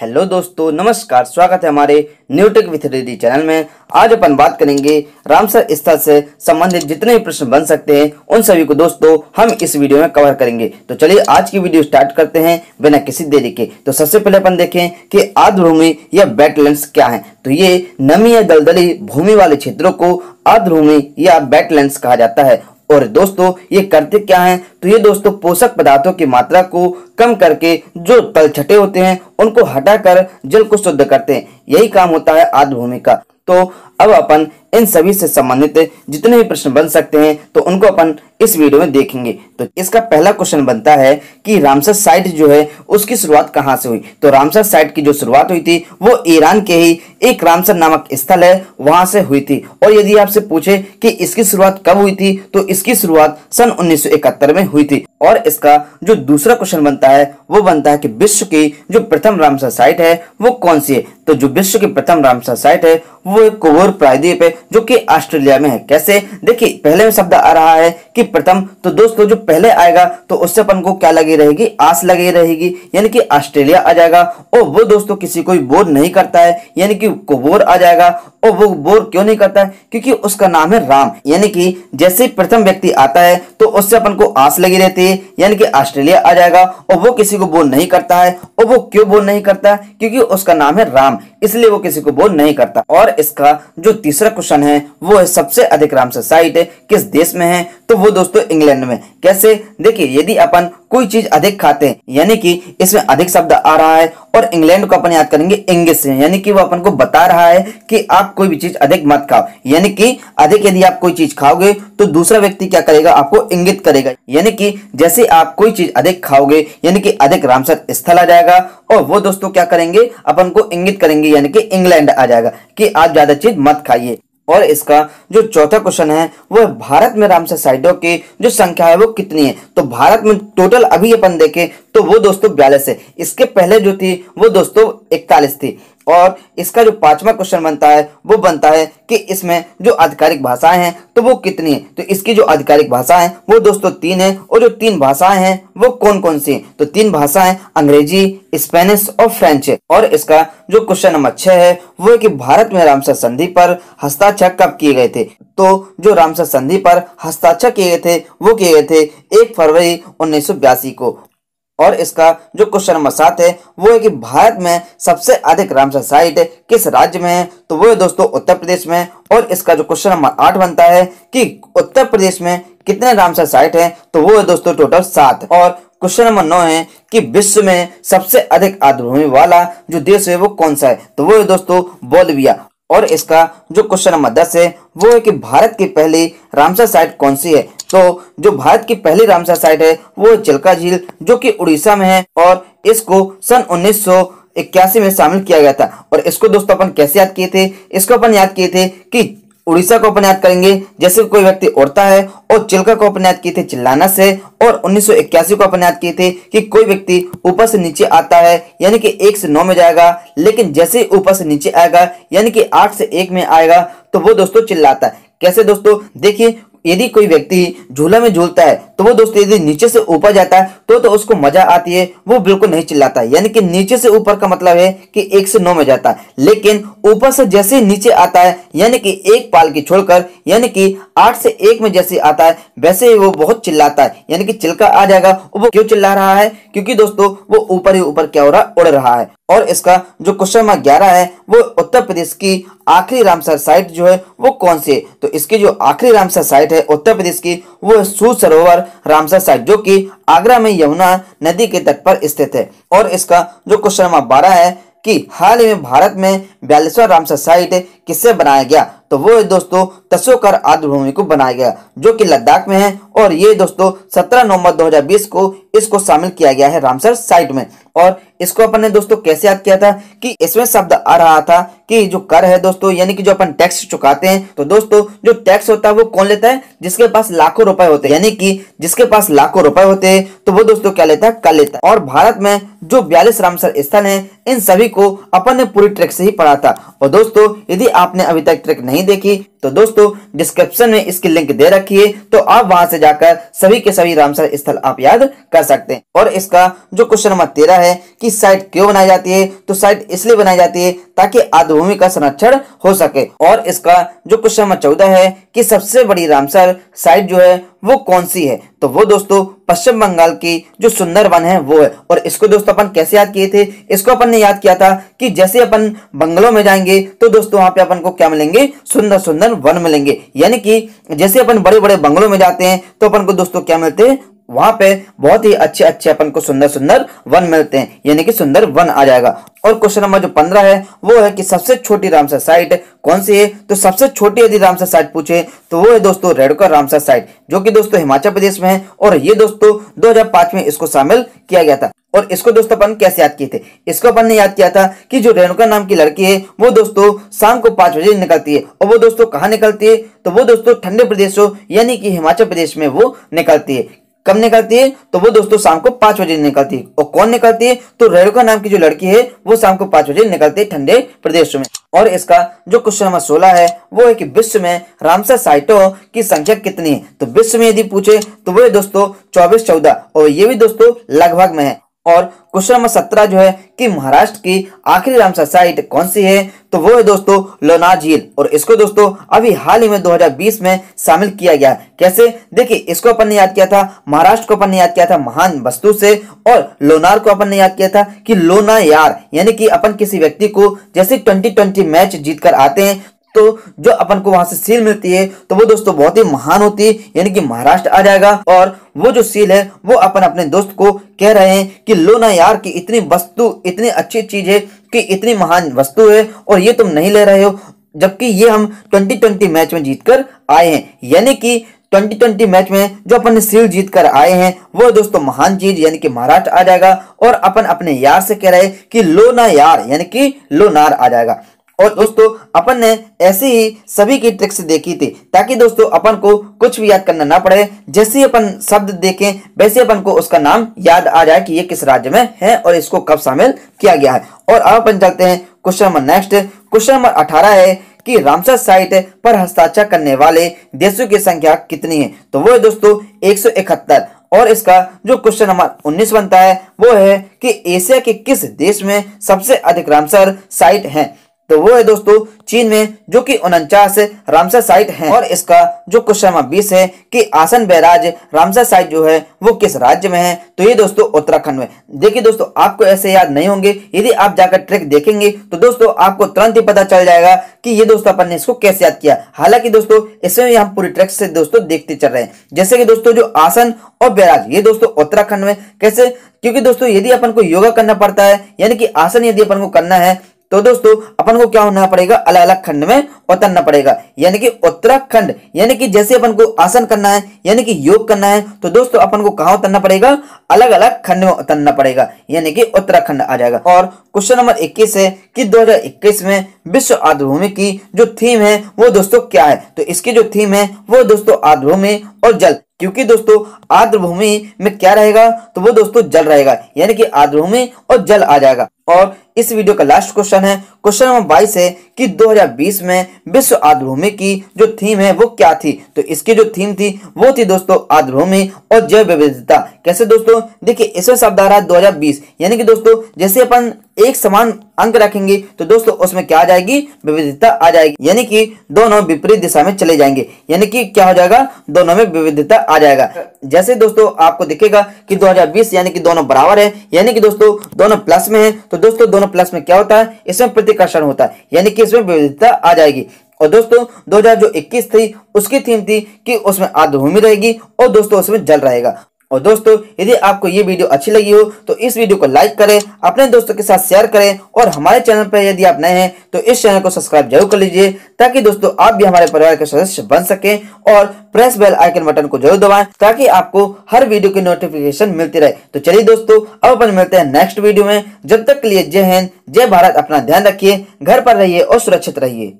hello दोस्तों नमस्कार स्वागत है हमारे न्यूटेक विथ रेडी चैनल में आज अपन बात करेंगे रामसर स्थल से संबंधित जितने भी प्रश्न बन सकते हैं उन सभी को दोस्तों हम इस वीडियो में कवर करेंगे तो चलिए आज की वीडियो स्टार्ट करते हैं बिना किसी देरी के तो सबसे पहले अपन देखें कि आधभूमि या बैटलैंड क्या है तो ये नमी या दलदली भूमि वाले क्षेत्रों को आधभूमि या बैटलैंड कहा जाता है और दोस्तों ये करते क्या हैं तो ये दोस्तों पोषक पदार्थों की मात्रा को कम करके जो तल छठे होते हैं उनको हटाकर जल को शुद्ध करते हैं यही काम होता है भूमि का तो अब अपन इन सभी से संबंधित जितने भी प्रश्न बन सकते हैं तो उनको अपन इस वीडियो में देखेंगे तो इसका पहला क्वेश्चन बनता है कि रामसर साइट जो है उसकी शुरुआत कहाँ से हुई तो रामसर साइट की जो शुरुआत हुई थी वो ईरान के ही एक रामसर नामक स्थल है वहां से हुई थी और यदि आपसे पूछे कि इसकी शुरुआत कब हुई थी तो इसकी शुरुआत सन उन्नीस में हुई थी और इसका जो दूसरा क्वेश्चन बनता है वो बनता है कि विश्व की जो प्रथम रामसा साइट है वो कौन सी है तो जो विश्व की प्रथम रामसा साइट है वो एक कोवर प्रायद्वीप है जो कि ऑस्ट्रेलिया में है कैसे देखिए पहले में शब्द आ रहा है कि प्रथम तो दोस्तों जो पहले आएगा तो उससे अपन को क्या लगी रहेगी आस लगी रहेगी यानी कि ऑस्ट्रेलिया आ जाएगा और वो दोस्तों किसी को बोर नहीं करता है यानी कि कोबोर आ जाएगा और वो बोर क्यों नहीं करता है क्योंकि उसका नाम है राम यानी कि जैसे प्रथम व्यक्ति आता है तो उससे अपन को आस लगी रहती है से यानी कि ऑस्ट्रेलिया आ जाएगा और वो किसी को बोल नहीं करता है और वो क्यों बोल नहीं करता है क्योंकि उसका नाम है राम इसलिए वो किसी को बोल नहीं करता और इसका जो तीसरा क्वेश्चन है वो है सबसे अधिक राम साइट किस देश में है तो वो दोस्तों इंग्लैंड में कैसे देखिए यदि अपन कोई चीज अधिक खाते हैं यानी कि इसमें अधिक शब्द आ रहा है और इंग्लैंड को अपन याद करेंगे इंग्लिश से यानी कि वो अपन को बता रहा है कि आप कोई भी चीज अधिक मत खाओ यानी कि अधिक यदि आप कोई चीज खाओगे तो दूसरा व्यक्ति क्या करेगा आपको इंगित करेगा यानी कि जैसे आप कोई चीज अधिक खाओगे यानी कि अधिक रामसर स्थल आ जाएगा और वो दोस्तों क्या करेंगे अपन को इंगित करेंगे यानी कि इंग्लैंड आ जाएगा कि आप ज्यादा चीज मत खाइए और इसका जो चौथा क्वेश्चन है वह भारत में रामसर साइटों की जो संख्या है वो कितनी है तो भारत में टोटल अभी अपन देखें तो वो दोस्तों बयालीस है इसके पहले जो थी वो दोस्तों इकतालीस थी और इसका जो पांचवा क्वेश्चन बनता है वो बनता है कि इसमें जो आधिकारिक भाषाएं हैं तो वो कितनी है तो इसकी जो आधिकारिक भाषा है वो दोस्तों तीन है और जो तीन भाषाएं हैं वो कौन कौन सी है तो तीन भाषाएं अंग्रेजी स्पेनिश और फ्रेंच है और इसका जो क्वेश्चन नंबर छह है वो है कि भारत में रामसर संधि पर हस्ताक्षर कब किए गए थे तो जो रामसर संधि पर हस्ताक्षर किए गए थे वो किए गए थे एक फरवरी उन्नीस को और इसका जो क्वेश्चन नंबर सात है वो है कि भारत में सबसे अधिक रामसर साइट किस राज्य में है तो वो है दोस्तों उत्तर प्रदेश में और इसका जो क्वेश्चन नंबर आठ बनता है कि उत्तर प्रदेश में कितने रामसर साइट हैं तो वो है दोस्तों टोटल सात और क्वेश्चन नंबर नौ है कि विश्व में सबसे अधिक आर्द्रभूमि वाला जो देश है वो कौन सा है तो वो है दोस्तों बोलविया और इसका जो क्वेश्चन नंबर दस है वो है कि भारत की पहली रामसर साइट कौन सी है तो जो भारत की पहली रामसर साइट है वो चिल्का झील जो कि उड़ीसा में है और इसको सन उन्नीस इक्यासी में शामिल किया गया था और इसको दोस्तों अपन कैसे याद किए थे इसको अपन याद किए थे कि उड़ीसा को उपन्यास करेंगे जैसे कोई व्यक्ति उड़ता है और चिल्का को उपन्यास किए थे चिल्लाना से और 1981 को अपने किए थे कि कोई व्यक्ति ऊपर से नीचे आता है यानी कि एक से नौ में जाएगा लेकिन जैसे ही ऊपर से नीचे आएगा यानी कि आठ से एक में आएगा तो वो दोस्तों चिल्लाता है कैसे दोस्तों देखिए यदि कोई व्यक्ति झूला में झूलता है तो वो दोस्तों यदि नीचे से ऊपर जाता है तो तो उसको मजा आती है वो बिल्कुल नहीं चिल्लाता यानी कि नीचे से ऊपर का मतलब है कि एक से नौ में जाता है लेकिन ऊपर से जैसे नीचे आता है यानी कि एक पाल की छोड़कर यानी कि आठ से एक में जैसे आता है वैसे ही वो बहुत चिल्लाता है यानी कि चिल्का आ जाएगा वो क्यों चिल्ला रहा है क्योंकि दोस्तों वो ऊपर ही ऊपर क्या हो रहा उड़ रहा है और इसका जो क्वेश्चन नंबर ग्यारह है वो उत्तर प्रदेश की आखिरी रामसर साइट जो है वो कौन सी है तो इसकी जो आखिरी रामसर साइट है उत्तर प्रदेश की वो सूद सरोवर रामसर साइट जो कि आगरा में यमुना नदी के तट पर स्थित है और इसका जो क्वेश्चन नंबर बारह है कि हाल ही में भारत में बयालीसवा रामसर साइट किससे बनाया गया तो वो दोस्तों तस्वकर आर्द्रभूमि को बनाया गया जो कि लद्दाख में है और ये दोस्तों 17 नवंबर 2020 को इसको शामिल किया गया है रामसर साइट में और इसको अपन ने दोस्तों कैसे याद किया था कि इसमें शब्द आ रहा था कि जो कर है दोस्तों यानी कि जो अपन टैक्स चुकाते हैं तो दोस्तों जो टैक्स होता है वो कौन लेता है जिसके पास लाखों रुपए होते हैं यानी कि जिसके पास लाखों रुपए होते हैं तो वो दोस्तों क्या लेता है कर लेता है और भारत में जो बयालीस रामसर स्थल है इन सभी को अपन ने पूरी ट्रैक से ही पढ़ा था और दोस्तों यदि आपने अभी तक ट्रिक नहीं देखी तो दोस्तों डिस्क्रिप्शन में इसकी लिंक दे रखी है तो आप वहां से जाकर सभी के सभी रामसर स्थल आप याद कर सकते हैं और इसका जो क्वेश्चन नंबर तेरह है कि साइट क्यों बनाई जाती है तो साइट इसलिए बनाई जाती है ताकि आदभूमि का संरक्षण हो सके और इसका जो क्वेश्चन नंबर चौदह है कि सबसे बड़ी रामसर साइट जो है वो कौन सी है तो वो दोस्तों पश्चिम बंगाल की जो सुंदर वन है वो है और इसको दोस्तों अपन कैसे याद किए थे इसको अपन ने याद किया था कि जैसे अपन बंगलों में जाएंगे तो दोस्तों वहां पे अपन को क्या मिलेंगे सुंदर सुंदर वन मिलेंगे यानी कि जैसे अपन बड़े बड़े बंगलों में जाते हैं तो अपन को दोस्तों क्या मिलते हैं वहां पे बहुत ही अच्छे अच्छे अपन को सुंदर सुंदर वन मिलते हैं यानी कि सुंदर वन आ जाएगा और क्वेश्चन नंबर जो पंद्रह है वो है कि सबसे छोटी रामसर साइट कौन सी है तो सबसे छोटी यदि रामसर साइट पूछे तो वो है दोस्तों रेडकर रामसर साइट जो कि दोस्तों हिमाचल प्रदेश में है और ये दोस्तों दो में इसको शामिल किया गया था और इसको दोस्तों अपन कैसे याद किए थे इसको अपन ने याद किया था कि जो रेणुका नाम की लड़की है वो दोस्तों शाम को पांच बजे निकलती है और वो दोस्तों कहाँ निकलती है तो वो दोस्तों ठंडे प्रदेशों यानी कि हिमाचल प्रदेश में वो निकलती है कब निकलती है तो वो दोस्तों शाम को पांच बजे निकलती है और कौन निकलती है तो रेणुका नाम की जो लड़की है वो शाम को पांच बजे निकलती है ठंडे प्रदेश में और इसका जो क्वेश्चन नंबर सोलह है वो है कि विश्व में रामसर साइटों की संख्या कितनी है तो विश्व में यदि पूछे तो वो दोस्तों चौबीस चौदह और ये भी दोस्तों लगभग में है और क्वेश्चन नंबर सत्रह जो है कि महाराष्ट्र की आखिरी रामसर साइट कौन सी है तो वो है दोस्तों लोना झील और इसको दोस्तों अभी हाल ही में 2020 में शामिल किया गया कैसे देखिए इसको अपन ने याद किया था महाराष्ट्र को अपन ने याद किया था महान वस्तु से और लोनार को अपन ने याद किया था कि लोना यार यानी कि अपन किसी व्यक्ति को जैसे ट्वेंटी मैच जीत आते हैं तो जो अपन को वहां से सील मिलती है तो वो दोस्तों बहुत ही महान होती है यानी कि महाराष्ट्र आ जाएगा और वो जो सील है वो अपन अपने दोस्त को कह रहे हैं कि लो ना यार कि इतनी वस्तु इतनी अच्छी चीज है कि इतनी महान वस्तु है और ये तुम नहीं ले रहे हो जबकि ये हम 2020 मैच में जीतकर आए हैं यानी कि 2020 मैच में जो अपन सील जीत कर आए हैं वो दोस्तों महान चीज यानी कि महाराष्ट्र आ जाएगा और अपन अपने यार से कह रहे हैं कि लो ना यार यानी कि लोनार आ जाएगा और दोस्तों अपन ने ऐसे ही सभी की ट्रिक्स देखी थी ताकि दोस्तों अपन को कुछ भी याद करना ना पड़े जैसे ही अपन शब्द देखें वैसे अपन को उसका नाम याद आ जाए कि ये किस राज्य में है और इसको कब शामिल किया गया है और अब अपन चलते हैं question number next question number अठारह है कि रामसर साइट पर हस्ताक्षर करने वाले देशों की संख्या कितनी है तो वो है दोस्तों इकहत्तर और इसका जो क्वेश्चन नंबर 19 बनता है वो है कि एशिया के किस देश में सबसे अधिक रामसर साइट हैं तो वो है दोस्तों चीन में जो कि उनचास रामसर साइट हैं और इसका जो क्वेश्चन नंबर बीस है कि आसन बैराज रामसर साइट जो है वो किस राज्य में है तो ये दोस्तों उत्तराखंड में देखिए दोस्तों आपको ऐसे याद नहीं होंगे यदि आप जाकर ट्रिक देखेंगे तो दोस्तों आपको तुरंत ही पता चल जाएगा कि ये दोस्तों अपन ने इसको कैसे याद किया हालांकि दोस्तों इसमें भी हम पूरी ट्रिक से दोस्तों देखते चल रहे हैं जैसे कि दोस्तों जो आसन और बैराज ये दोस्तों उत्तराखंड में कैसे क्योंकि दोस्तों यदि अपन को योगा करना पड़ता है यानी कि आसन यदि अपन को करना है तो दोस्तों अपन को क्या होना पड़ेगा अलग अलग खंड में उतरना पड़ेगा यानी कि उत्तराखंड यानी कि जैसे अपन को आसन करना है यानी कि योग करना है तो दोस्तों अपन को कहा उतरना पड़ेगा अलग अलग खंड में उतरना पड़ेगा यानी कि उत्तराखंड आ जाएगा और क्वेश्चन नंबर 21 है कि 2021 में विश्व आर्द्रभूमि की जो थीम है वो दोस्तों क्या है तो इसकी जो थीम है वो दोस्तों आर्द्रभूमि और जल क्योंकि दोस्तों आर्द्रभूमि में क्या रहेगा तो वो दोस्तों जल रहेगा यानी कि आर्द्रभूमि और जल आ जाएगा और इस वीडियो का लास्ट क्वेश्चन है क्वेश्चन नंबर बाईस है कि 2020 में विश्व आर्द्रभूमि की जो थीम है वो क्या थी तो इसकी जो थीम थी वो थी दोस्तों आर्द्रभूमि और जैव विविधता कैसे दोस्तों देखिए इसमें शब्द आ रहा है दो यानी कि दोस्तों जैसे अपन एक समान अंक रखेंगे तो दोस्तों उसमें क्या आ जाएगी विविधता आ जाएगी यानी कि दोनों विपरीत दिशा में चले जाएंगे यानी कि क्या हो जाएगा दोनों में विविधता आ जाएगा जैसे दोस्तों आपको दिखेगा कि 2020 यानी कि दोनों बराबर है यानी कि दोस्तों दोनों प्लस में है तो दोस्तों दोनों प्लस में क्या होता है इसमें प्रतिकर्षण होता है यानी कि इसमें विविधता आ जाएगी और दोस्तों दो जो इक्कीस थी उसकी थीम थी कि उसमें आर्द्रभूमि रहेगी और दोस्तों उसमें जल रहेगा और दोस्तों यदि आपको ये वीडियो अच्छी लगी हो तो इस वीडियो को लाइक करें अपने दोस्तों के साथ शेयर करें और हमारे चैनल पर यदि आप नए हैं तो इस चैनल को सब्सक्राइब जरूर कर लीजिए ताकि दोस्तों आप भी हमारे परिवार के सदस्य बन सकें और प्रेस बेल आइकन बटन को जरूर दबाएं ताकि आपको हर वीडियो की नोटिफिकेशन मिलती रहे तो चलिए दोस्तों अब अपन मिलते हैं नेक्स्ट वीडियो में जब तक के लिए जय हिंद जय भारत अपना ध्यान रखिए घर पर रहिए और सुरक्षित रहिए